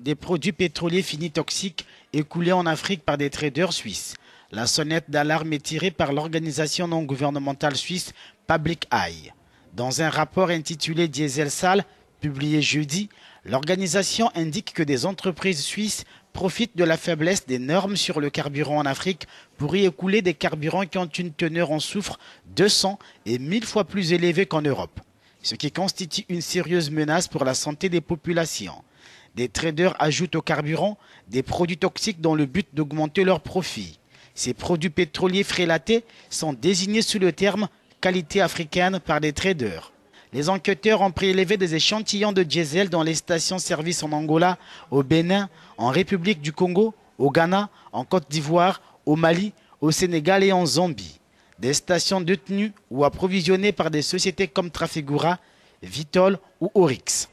des produits pétroliers finis toxiques écoulés en Afrique par des traders suisses. La sonnette d'alarme est tirée par l'organisation non gouvernementale suisse Public Eye. Dans un rapport intitulé Diesel sale, publié jeudi, l'organisation indique que des entreprises suisses profitent de la faiblesse des normes sur le carburant en Afrique pour y écouler des carburants qui ont une teneur en soufre 200 et 1000 fois plus élevée qu'en Europe, ce qui constitue une sérieuse menace pour la santé des populations des traders ajoutent au carburant des produits toxiques dans le but d'augmenter leurs profits. Ces produits pétroliers frélatés sont désignés sous le terme qualité africaine par des traders. Les enquêteurs ont prélevé des échantillons de diesel dans les stations-service en Angola, au Bénin, en République du Congo, au Ghana, en Côte d'Ivoire, au Mali, au Sénégal et en Zambie. Des stations détenues ou approvisionnées par des sociétés comme Trafigura, Vitol ou Oryx.